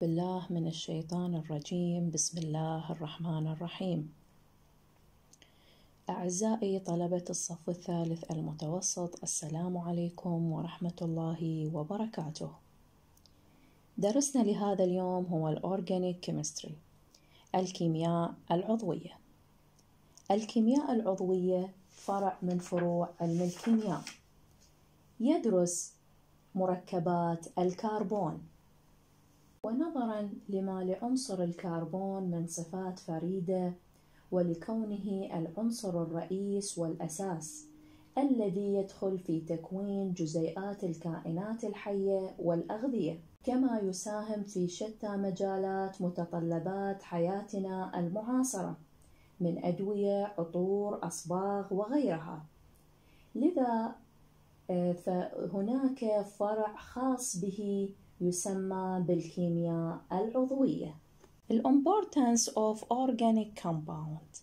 بالله من الشيطان الرجيم بسم الله الرحمن الرحيم أعزائي طلبة الصف الثالث المتوسط السلام عليكم ورحمة الله وبركاته درسنا لهذا اليوم هو الأورجانيك كيمستري الكيمياء العضوية الكيمياء العضوية فرع من فروع علم الكيمياء يدرس مركبات الكربون ونظرا لما لعنصر الكربون من صفات فريدة ولكونه العنصر الرئيس والأساس الذي يدخل في تكوين جزيئات الكائنات الحية والأغذية كما يساهم في شتى مجالات متطلبات حياتنا المعاصرة من أدوية، عطور، أصباغ وغيرها لذا آه، فهناك فرع خاص به يسمى بالكيمياء العضوية importance of organic compound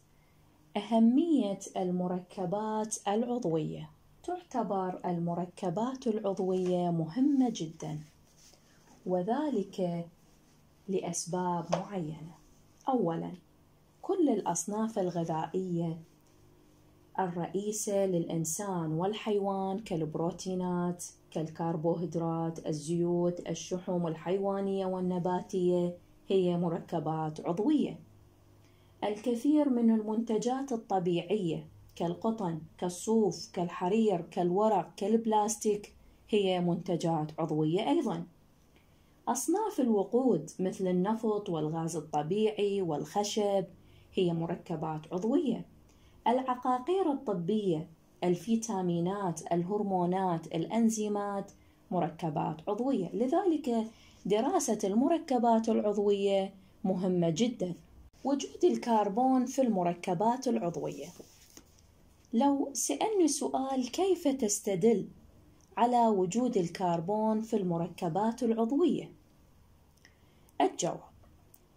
أهمية المركبات العضوية تعتبر المركبات العضوية مهمة جدا وذلك لأسباب معينة أولا كل الأصناف الغذائية الرئيسة للإنسان والحيوان كالبروتينات كالكربوهيدرات الزيوت الشحوم الحيوانية والنباتية هي مركبات عضوية الكثير من المنتجات الطبيعية كالقطن كالصوف كالحرير كالورق كالبلاستيك هي منتجات عضوية أيضا أصناف الوقود مثل النفط والغاز الطبيعي والخشب هي مركبات عضويه العقاقير الطبية الفيتامينات الهرمونات الأنزيمات مركبات عضوية لذلك دراسة المركبات العضوية مهمة جدا وجود الكربون في المركبات العضوية لو سألني سؤال كيف تستدل على وجود الكربون في المركبات العضوية الجواب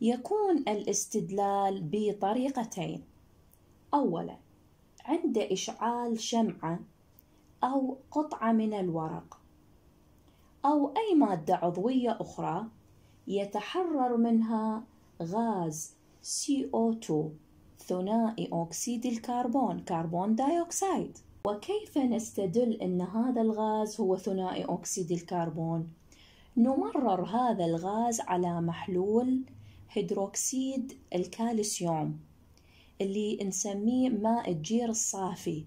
يكون الاستدلال بطريقتين أولا عند إشعال شمعة أو قطعة من الورق أو أي مادة عضوية أخرى يتحرر منها غاز CO2 ثنائي أكسيد الكربون كربون دايوكسيد وكيف نستدل أن هذا الغاز هو ثنائي أكسيد الكربون؟ نمرر هذا الغاز على محلول هيدروكسيد الكالسيوم اللي نسميه ماء الجير الصافي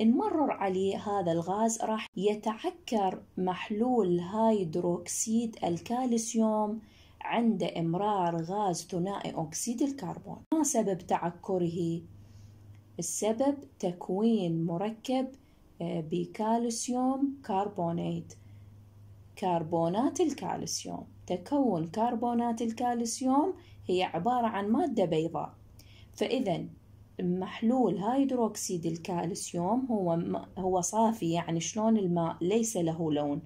نمرر عليه هذا الغاز راح يتعكر محلول هيدروكسيد الكالسيوم عند امرار غاز ثنائي اكسيد الكربون ما سبب تعكره السبب تكوين مركب آه، بكالسيوم كربونات كربونات الكالسيوم تكون كربونات الكالسيوم هي عبارة عن مادة بيضاء فإذا محلول هيدروكسيد الكالسيوم هو هو صافي يعني شلون الماء ليس له لون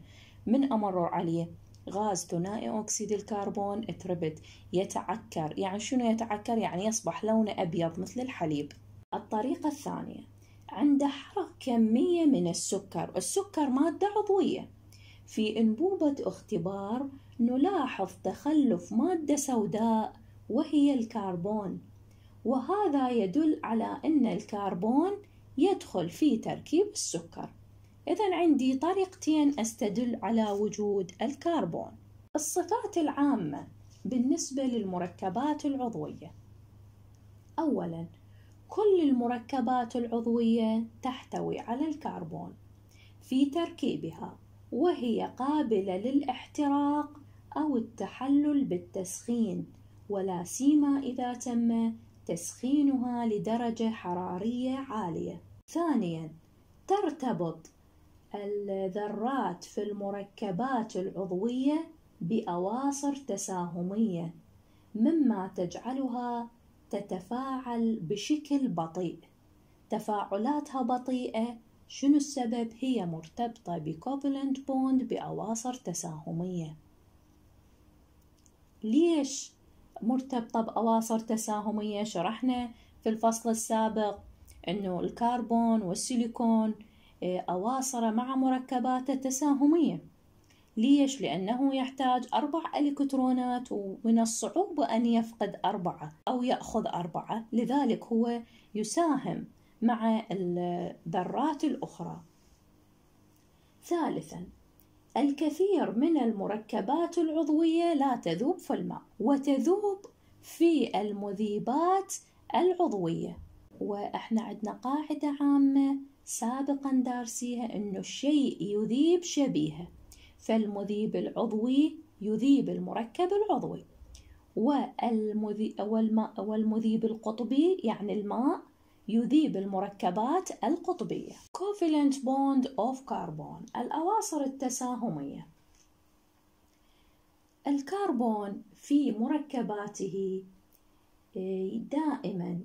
من أمرر عليه غاز ثنائي أكسيد الكربون تربد يتعكر يعني شنو يتعكر يعني يصبح لونه أبيض مثل الحليب الطريقة الثانية عند حرق كمية من السكر السكر مادة عضوية في أنبوبة اختبار نلاحظ تخلف مادة سوداء وهي الكربون وهذا يدل على أن الكربون يدخل في تركيب السكر إذا عندي طريقتين أستدل على وجود الكربون الصفات العامة بالنسبة للمركبات العضوية أولاً كل المركبات العضوية تحتوي على الكربون في تركيبها وهي قابلة للاحتراق أو التحلل بالتسخين ولا سيما إذا تم تسخينها لدرجة حرارية عالية ثانيا ترتبط الذرات في المركبات العضوية بأواصر تساهمية مما تجعلها تتفاعل بشكل بطيء تفاعلاتها بطيئة شنو السبب هي مرتبطة بكوفلنت بوند بأواصر تساهمية ليش مرتبطة بأواصر تساهمية شرحنا في الفصل السابق أنه الكربون والسيليكون آه، أواصر مع مركباته تساهمية ليش؟ لأنه يحتاج أربع إلكترونات ومن الصعوبة أن يفقد أربعة أو يأخذ أربعة لذلك هو يساهم مع الذرات الأخرى ثالثاً الكثير من المركبات العضوية لا تذوب في الماء وتذوب في المذيبات العضوية وإحنا عندنا قاعدة عامة سابقا دارسيها أنه الشيء يذيب شبيهه فالمذيب العضوي يذيب المركب العضوي والمذيب, والماء والمذيب القطبي يعني الماء يذيب المركبات القطبية covalent bond of carbon الأواصر التساهمية الكربون في مركباته آه، دائما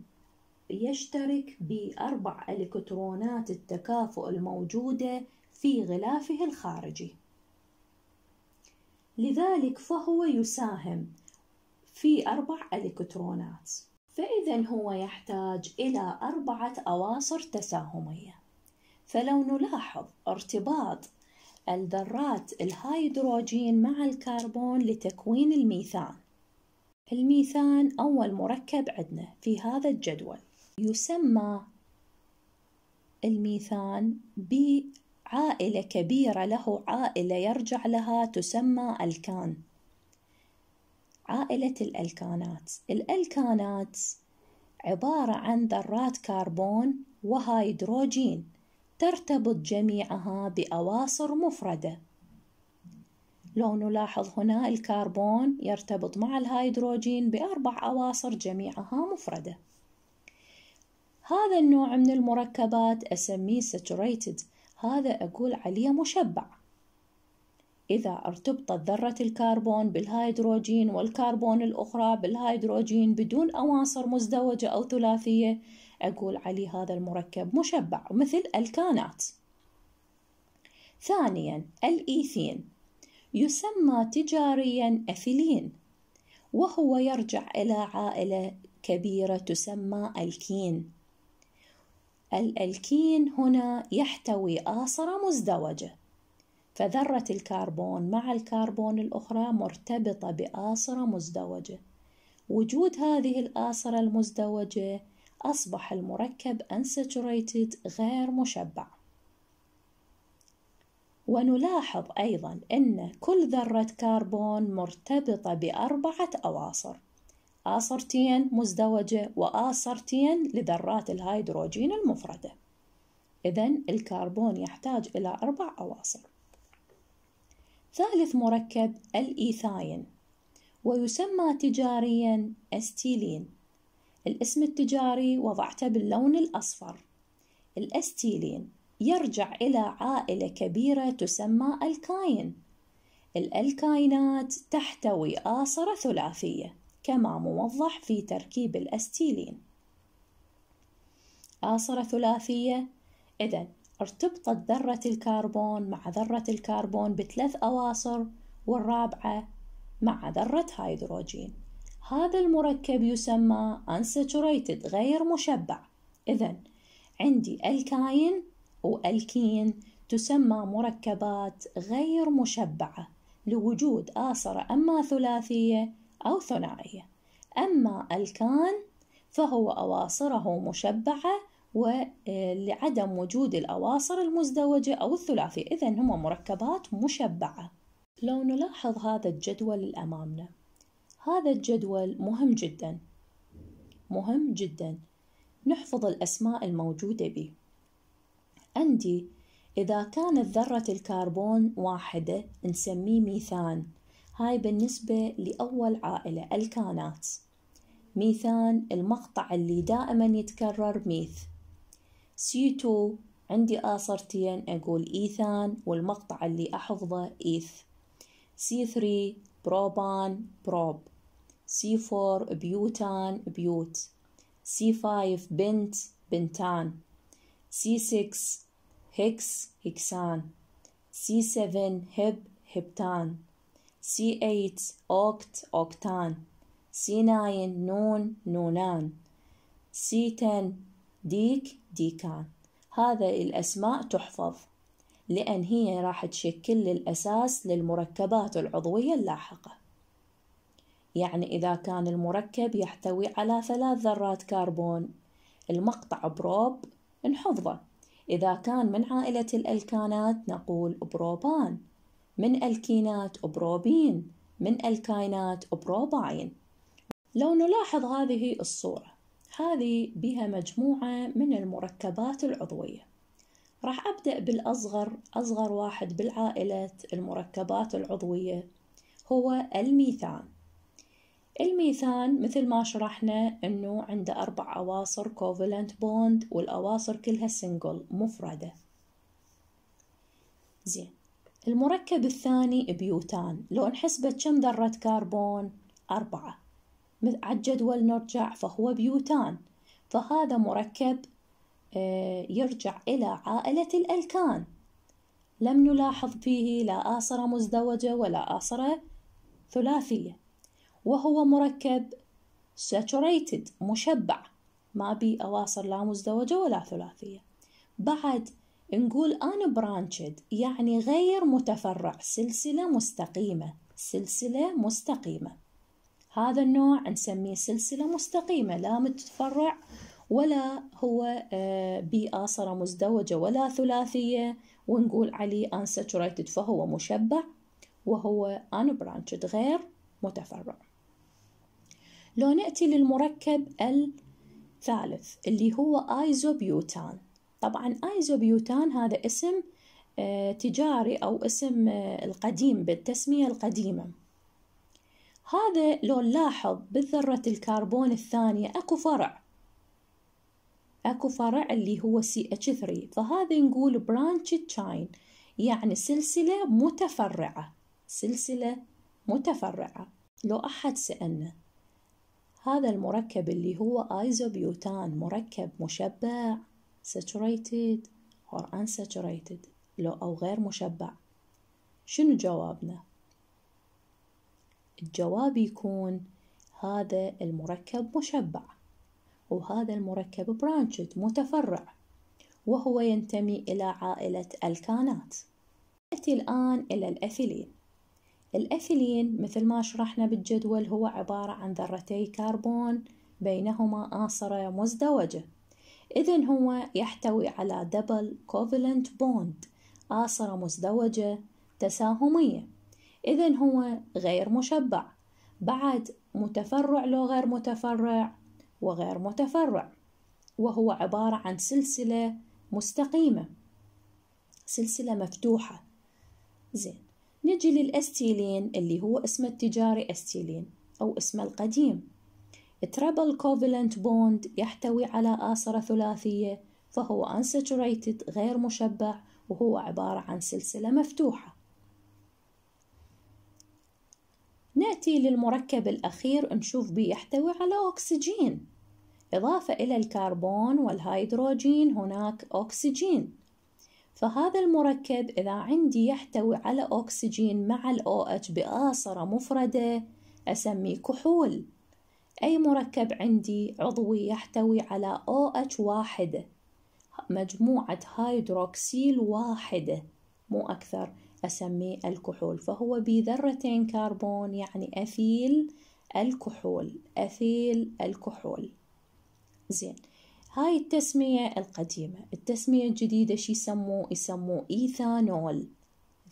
يشترك بأربع إلكترونات التكافؤ الموجودة في غلافه الخارجي لذلك فهو يساهم في أربع إلكترونات فإذا هو يحتاج إلى أربعة أواصر تساهمية فلو نلاحظ ارتباط الذرات الهيدروجين مع الكربون لتكوين الميثان الميثان أول مركب عندنا في هذا الجدول يسمى الميثان بعائلة كبيرة له عائلة يرجع لها تسمى الكان عائلة الألكانات الألكانات عبارة عن ذرات كربون وهيدروجين ترتبط جميعها بأواصر مفردة لو نلاحظ هنا الكربون يرتبط مع الهيدروجين بأربع أواصر جميعها مفردة هذا النوع من المركبات أسميه saturated هذا أقول عليه مشبع إذا ارتبطت ذرة الكربون بالهيدروجين والكربون الأخرى بالهيدروجين بدون أواصر مزدوجة أو ثلاثية أقول عليه هذا المركب مشبع مثل الكانات ثانيا الإيثين يسمى تجاريا أثيلين وهو يرجع إلى عائلة كبيرة تسمى الكين الألكين هنا يحتوي آصرة مزدوجة فذرة الكربون مع الكربون الأخرى مرتبطة بآصرة مزدوجة وجود هذه الآصرة المزدوجة أصبح المركب unsaturated غير مشبع ونلاحظ أيضا أن كل ذرة كربون مرتبطة بأربعة أواصر آصرتين مزدوجة وآصرتين لذرات الهيدروجين المفردة إذن الكربون يحتاج إلى أربع أواصر ثالث مركب الإيثاين ويسمى تجاريا أستيلين الاسم التجاري وضعته باللون الأصفر الأستيلين يرجع إلى عائلة كبيرة تسمى الكاين الألكاينات تحتوي آصرة ثلاثية كما موضح في تركيب الأستيلين آصرة ثلاثية إذا ارتبطت ذرة الكربون مع ذرة الكربون بثلاث أواصر والرابعة مع ذرة هيدروجين هذا المركب يسمى unsaturated غير مشبع إذا عندي الكاين والكين تسمى مركبات غير مشبعة لوجود آصرة أما ثلاثية أو ثنائية أما الكان فهو أواصره مشبعة ولعدم آه، وجود الأواصر المزدوجة أو الثلاثية إذا هم مركبات مشبعة لو نلاحظ هذا الجدول أمامنا هذا الجدول مهم جدا مهم جدا نحفظ الأسماء الموجودة به عندي إذا كانت ذرة الكربون واحدة نسميه ميثان هاي بالنسبة لأول عائلة الكانات ميثان المقطع اللي دائما يتكرر ميث سي تو عندي آثرتين أقول إيثان والمقطع اللي أحفظه إيث سي ثري بروبان بروب سي فور بيوتان بيوت سي فايف بنت بنتان سي سكس هكس هكسان سي سفن هب هبتان سي ايت اوكت اوكتان سي ناين نون نونان سي تن ديك ديكان هذا الأسماء تحفظ لأن هي راح تشكل الأساس للمركبات العضوية اللاحقة يعني إذا كان المركب يحتوي على ثلاث ذرات كربون المقطع بروب نحفظه إذا كان من عائلة الألكانات نقول بروبان من ألكينات بروبين من الكاينات بروباين لو نلاحظ هذه الصورة هذه بها مجموعة من المركبات العضوية راح أبدأ بالأصغر أصغر واحد بالعائلة المركبات العضوية هو الميثان الميثان مثل ما شرحنا أنه عنده أربع أواصر كوفلنت بوند والأواصر كلها سنجل مفردة زين المركب الثاني بيوتان لو نحسبه كم ذرة كربون أربعة على الجدول نرجع فهو بيوتان فهذا مركب آه، يرجع إلى عائلة الألكان لم نلاحظ فيه لا آصرة مزدوجة ولا آصرة ثلاثية وهو مركب saturated مشبع ما بي أواصر لا مزدوجة ولا ثلاثية بعد نقول unbranched يعني غير متفرع سلسلة مستقيمة سلسلة مستقيمة هذا النوع نسميه سلسلة مستقيمة لا متفرع ولا هو آه، بيئة صرة مزدوجة ولا ثلاثية ونقول عليه unsaturated فهو مشبع وهو unbranched غير متفرع لو نأتي للمركب الثالث اللي هو isobutan طبعا isobutan هذا اسم آه، تجاري أو اسم آه، القديم بالتسمية القديمة هذا لو نلاحظ بالذرة الكربون الثانية أكو فرع أكو فرع اللي هو CH3 فهذا نقول branch chain يعني سلسلة متفرعة سلسلة متفرعة لو أحد سألنا هذا المركب اللي هو ايزوبيوتان مركب مشبع saturated or unsaturated لو أو غير مشبع شنو جوابنا؟ الجواب يكون هذا المركب مشبع وهذا المركب برانشد متفرع وهو ينتمي إلى عائلة الكانات نأتي الآن إلى الأثيلين الأثيلين مثل ما شرحنا بالجدول هو عبارة عن ذرتي كربون بينهما آصرة مزدوجة إذا هو يحتوي على دبل كوفلنت بوند آصرة مزدوجة تساهمية إذا هو غير مشبع بعد متفرع لو غير متفرع وغير متفرع وهو عبارة عن سلسلة مستقيمة سلسلة مفتوحة زين نجي للأستيلين اللي هو اسمه التجاري أستيلين أو اسمه القديم ترابل كوفلنت بوند يحتوي على آسرة ثلاثية فهو unsaturated غير مشبع وهو عبارة عن سلسلة مفتوحة نأتي للمركب الأخير نشوف بيحتوي على أكسجين إضافة إلى الكربون والهيدروجين هناك أكسجين فهذا المركب إذا عندي يحتوي على أكسجين مع الأو OH بآصرة مفردة أسميه كحول أي مركب عندي عضوي يحتوي على OH واحدة مجموعة هيدروكسيل واحدة مو أكثر أسميه الكحول فهو بذرة كربون يعني أثيل الكحول أثيل الكحول زين هاي التسمية القديمة التسمية الجديدة شو يسموه يسموه إيثانول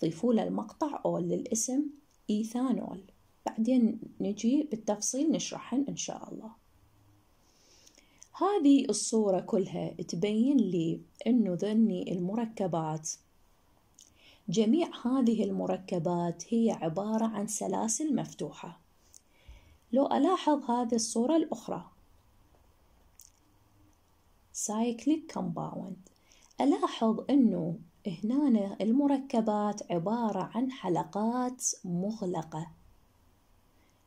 ضيفوا له المقطع أول للاسم إيثانول بعدين نجي بالتفصيل نشرحهن إن شاء الله هذه الصورة كلها تبين لي أنه ذني المركبات جميع هذه المركبات هي عبارة عن سلاسل مفتوحة لو ألاحظ هذه الصورة الأخرى cyclic compound ألاحظ أنه هنا المركبات عبارة عن حلقات مغلقة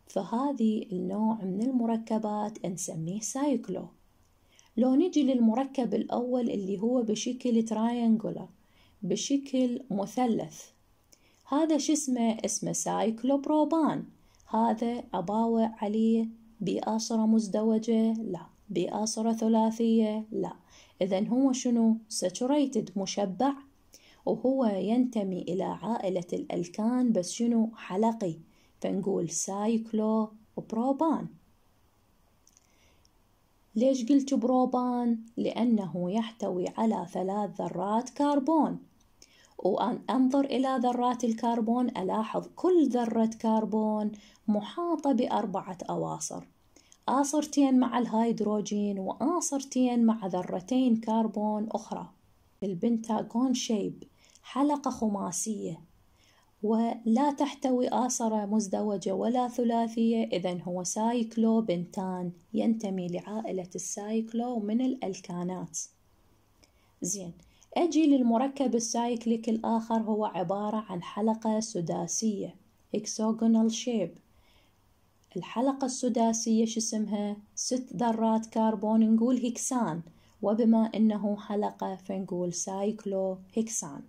فهذه النوع من المركبات نسميه سايكلو لو نجي للمركب الأول اللي هو بشكل تراينجولر بشكل مثلث هذا شو اسمه اسمه سايكلوبروبان هذا أباوع عليه بآسرة مزدوجة لا بآسرة ثلاثية لا إذا هو شنو ساتوريتد مشبع وهو ينتمي إلى عائلة الألكان بس شنو حلقي فنقول سايكلو بروبان ليش قلت بروبان؟ لأنه يحتوي على ثلاث ذرات كربون وأن أنظر إلى ذرات الكربون ألاحظ كل ذرة كربون محاطة بأربعة أواصر آصرتين مع الهيدروجين وآصرتين مع ذرتين كربون أخرى البنتاغون شيب حلقة خماسية ولا تحتوي آصرة مزدوجة ولا ثلاثية إذا هو سايكلو بنتان ينتمي لعائلة السايكلو من الألكانات زين أجي للمركب السايكليك الآخر هو عبارة عن حلقة سداسية hexagonal shape الحلقة السداسية شو اسمها ست ذرات كربون نقول هكسان وبما أنه حلقة فنقول سايكلو هكسان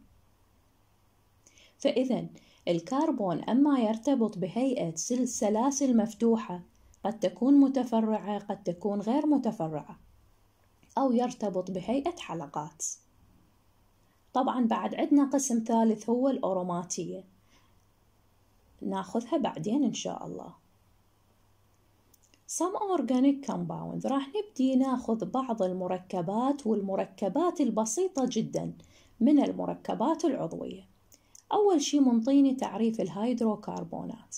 فإذا الكربون أما يرتبط بهيئة سلاسل مفتوحة قد تكون متفرعة قد تكون غير متفرعة أو يرتبط بهيئة حلقات طبعا بعد عندنا قسم ثالث هو الأوروماتية ناخذها بعدين إن شاء الله some organic compounds راح نبدي ناخذ بعض المركبات والمركبات البسيطة جدا من المركبات العضوية أول شي منطيني تعريف الهيدروكربونات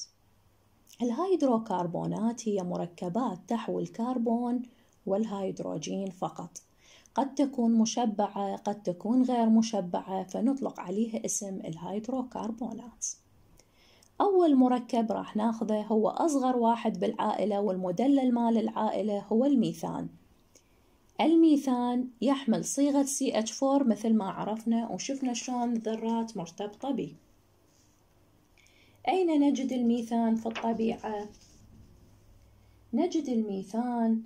الهيدروكربونات هي مركبات تحوي الكربون والهيدروجين فقط قد تكون مشبعة قد تكون غير مشبعة فنطلق عليها اسم الهيدروكربونات أول مركب راح ناخذه هو أصغر واحد بالعائلة والمدلل مال العائلة هو الميثان الميثان يحمل صيغة CH4 مثل ما عرفنا وشفنا شلون الذرات مرتبطة به أين نجد الميثان في الطبيعة؟ نجد الميثان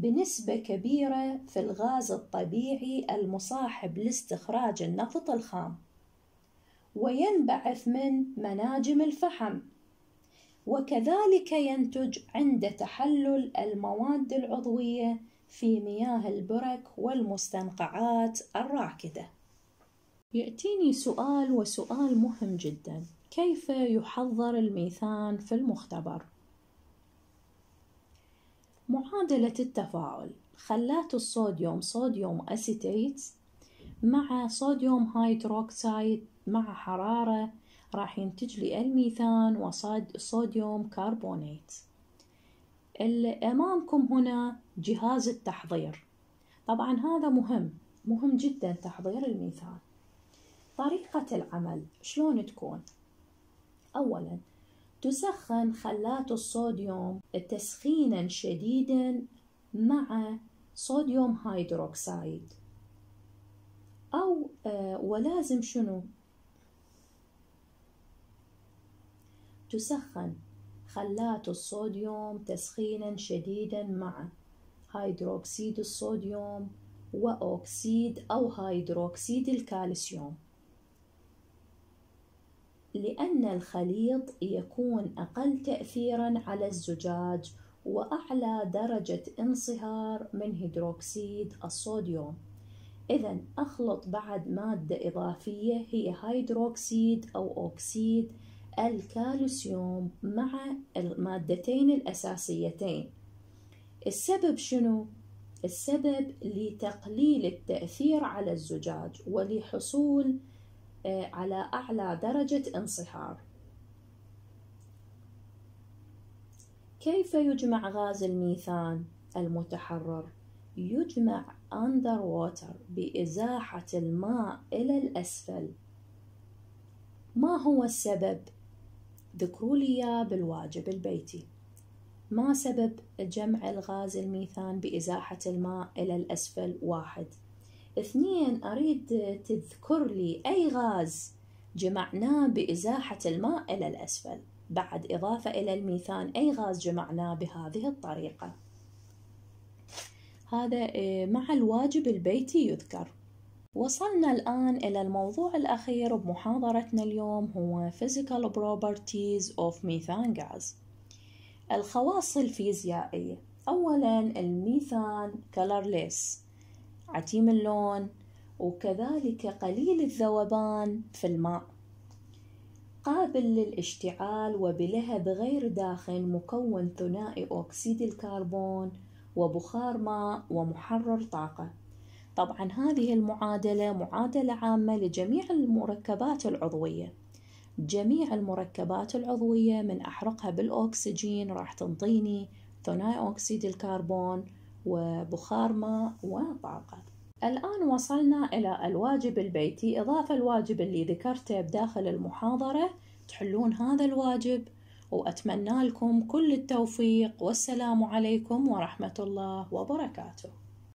بنسبة كبيرة في الغاز الطبيعي المصاحب لاستخراج النفط الخام وينبعث من مناجم الفحم وكذلك ينتج عند تحلل المواد العضوية في مياه البرك والمستنقعات الراكدة. يأتيني سؤال وسؤال مهم جدا، كيف يحضر الميثان في المختبر؟ معادلة التفاعل خلات الصوديوم صوديوم أسيتيت مع صوديوم هيدروكسيد مع حرارة راح ينتج لي الميثان وصوديوم كربونيت أمامكم هنا جهاز التحضير طبعا هذا مهم مهم جدا تحضير الميثان طريقة العمل شلون تكون أولا تسخن خلات الصوديوم تسخينا شديدا مع صوديوم هيدروكسيد أو آه، ولازم شنو تسخن خلات الصوديوم تسخينا شديدا مع هيدروكسيد الصوديوم وأكسيد أو هيدروكسيد الكالسيوم لأن الخليط يكون أقل تأثيرًا على الزجاج وأعلى درجة انصهار من هيدروكسيد الصوديوم إذا أخلط بعد مادة إضافية هي هيدروكسيد أو أوكسيد الكالسيوم مع المادتين الأساسيتين السبب شنو؟ السبب لتقليل التأثير على الزجاج ولحصول آه، على أعلى درجة انصهار كيف يجمع غاز الميثان المتحرر؟ يجمع أندر ووتر بإزاحة الماء إلى الأسفل ما هو السبب؟ ذكروا لي بالواجب البيتي ما سبب جمع الغاز الميثان بإزاحة الماء إلى الأسفل؟ واحد اثنين أريد تذكر لي أي غاز جمعناه بإزاحة الماء إلى الأسفل بعد إضافة إلى الميثان أي غاز جمعناه بهذه الطريقة هذا آه، مع الواجب البيتي يذكر وصلنا الآن إلى الموضوع الأخير بمحاضرتنا اليوم هو Physical Properties of Methane Gas الخواص الفيزيائية أولا الميثان colorless عتيم اللون وكذلك قليل الذوبان في الماء قابل للاشتعال وبلهب غير داخن مكون ثنائي أكسيد الكربون وبخار ماء ومحرر طاقة طبعا هذه المعادلة معادلة عامة لجميع المركبات العضوية جميع المركبات العضوية من أحرقها بالأكسجين راح تنطيني ثنائي أكسيد الكربون وبخار ماء وطاقة الآن وصلنا إلى الواجب البيتي إضافة الواجب اللي ذكرته بداخل المحاضرة تحلون هذا الواجب وأتمنى لكم كل التوفيق والسلام عليكم ورحمة الله وبركاته